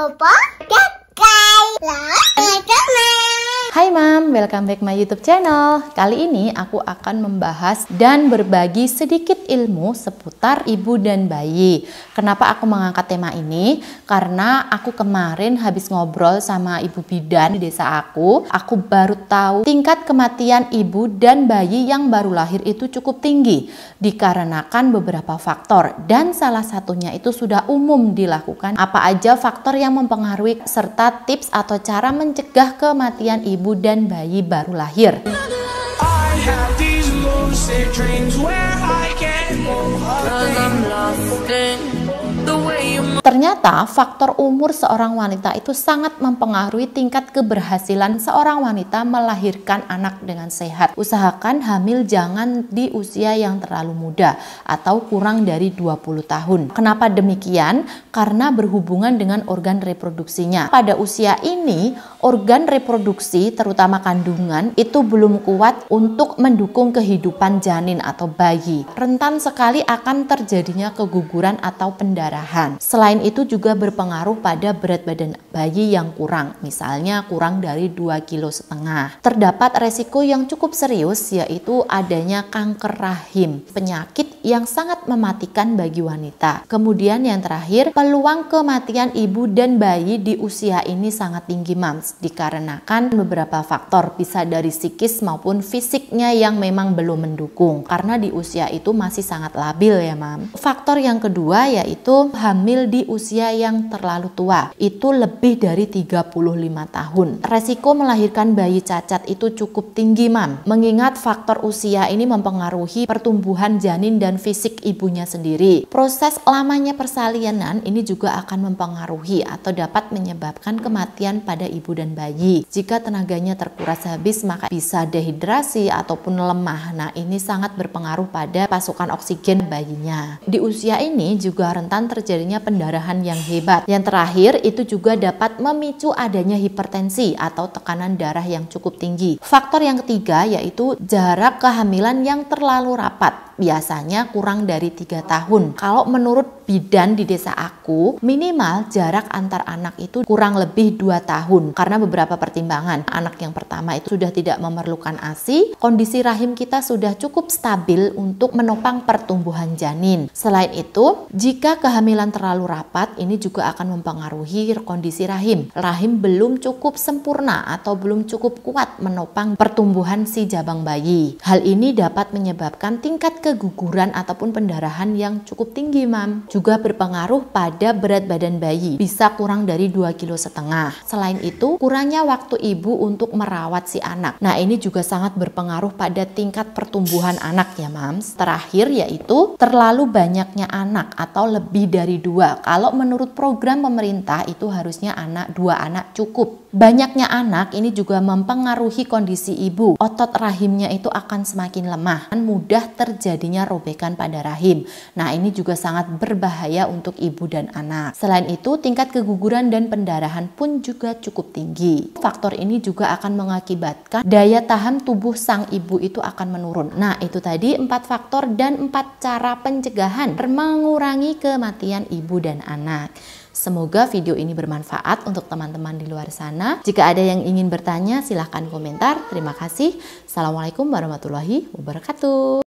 萝卜，一计攞。Hai Mam, welcome back my YouTube channel. Kali ini aku akan membahas dan berbagi sedikit ilmu seputar ibu dan bayi. Kenapa aku mengangkat tema ini? Karena aku kemarin habis ngobrol sama ibu bidan di desa aku, aku baru tahu tingkat kematian ibu dan bayi yang baru lahir itu cukup tinggi dikarenakan beberapa faktor dan salah satunya itu sudah umum dilakukan. Apa aja faktor yang mempengaruhi serta tips atau cara mencegah kematian ibu dan bayi baru lahir. Ternyata faktor umur seorang wanita itu sangat mempengaruhi tingkat keberhasilan seorang wanita melahirkan anak dengan sehat. Usahakan hamil jangan di usia yang terlalu muda atau kurang dari 20 tahun. Kenapa demikian? Karena berhubungan dengan organ reproduksinya. Pada usia ini, organ reproduksi terutama kandungan itu belum kuat untuk mendukung kehidupan janin atau bayi. Rentan sekali akan terjadinya keguguran atau pendarahan. Selain Selain itu juga berpengaruh pada berat badan bayi yang kurang, misalnya kurang dari 2 kilo setengah. Terdapat resiko yang cukup serius yaitu adanya kanker rahim, penyakit yang sangat mematikan bagi wanita. Kemudian yang terakhir, peluang kematian ibu dan bayi di usia ini sangat tinggi mams dikarenakan beberapa faktor bisa dari psikis maupun fisiknya yang memang belum mendukung karena di usia itu masih sangat labil ya mam. Faktor yang kedua yaitu hamil di usia yang terlalu tua itu lebih dari 35 tahun. Resiko melahirkan bayi cacat itu cukup tinggi mam mengingat faktor usia ini mempengaruhi pertumbuhan janin dan dan fisik ibunya sendiri. Proses lamanya persalinan ini juga akan mempengaruhi atau dapat menyebabkan kematian pada ibu dan bayi. Jika tenaganya terkuras habis maka bisa dehidrasi ataupun lemah. Nah, ini sangat berpengaruh pada pasukan oksigen bayinya. Di usia ini juga rentan terjadinya pendarahan yang hebat. Yang terakhir itu juga dapat memicu adanya hipertensi atau tekanan darah yang cukup tinggi. Faktor yang ketiga yaitu jarak kehamilan yang terlalu rapat biasanya kurang dari tiga tahun. Kalau menurut bidan di desa aku minimal jarak antar anak itu kurang lebih 2 tahun karena beberapa pertimbangan. Anak yang pertama itu sudah tidak memerlukan ASI, kondisi rahim kita sudah cukup stabil untuk menopang pertumbuhan janin. Selain itu, jika kehamilan terlalu rapat ini juga akan mempengaruhi kondisi rahim. Rahim belum cukup sempurna atau belum cukup kuat menopang pertumbuhan si jabang bayi. Hal ini dapat menyebabkan tingkat keguguran ataupun pendarahan yang cukup tinggi, Mam. Juga juga berpengaruh pada berat badan bayi, bisa kurang dari 2 kilo setengah. Selain itu, kurangnya waktu ibu untuk merawat si anak. Nah, ini juga sangat berpengaruh pada tingkat pertumbuhan anak ya, Mams. Terakhir yaitu terlalu banyaknya anak atau lebih dari dua. Kalau menurut program pemerintah itu harusnya anak dua anak cukup. Banyaknya anak ini juga mempengaruhi kondisi ibu. Otot rahimnya itu akan semakin lemah dan mudah terjadinya robekan pada rahim. Nah, ini juga sangat berbahaya bahaya untuk ibu dan anak. Selain itu, tingkat keguguran dan pendarahan pun juga cukup tinggi. Faktor ini juga akan mengakibatkan daya tahan tubuh sang ibu itu akan menurun. Nah, itu tadi empat faktor dan empat cara pencegahan mengurangi kematian ibu dan anak. Semoga video ini bermanfaat untuk teman-teman di luar sana. Jika ada yang ingin bertanya, silahkan komentar. Terima kasih. Assalamualaikum warahmatullahi wabarakatuh.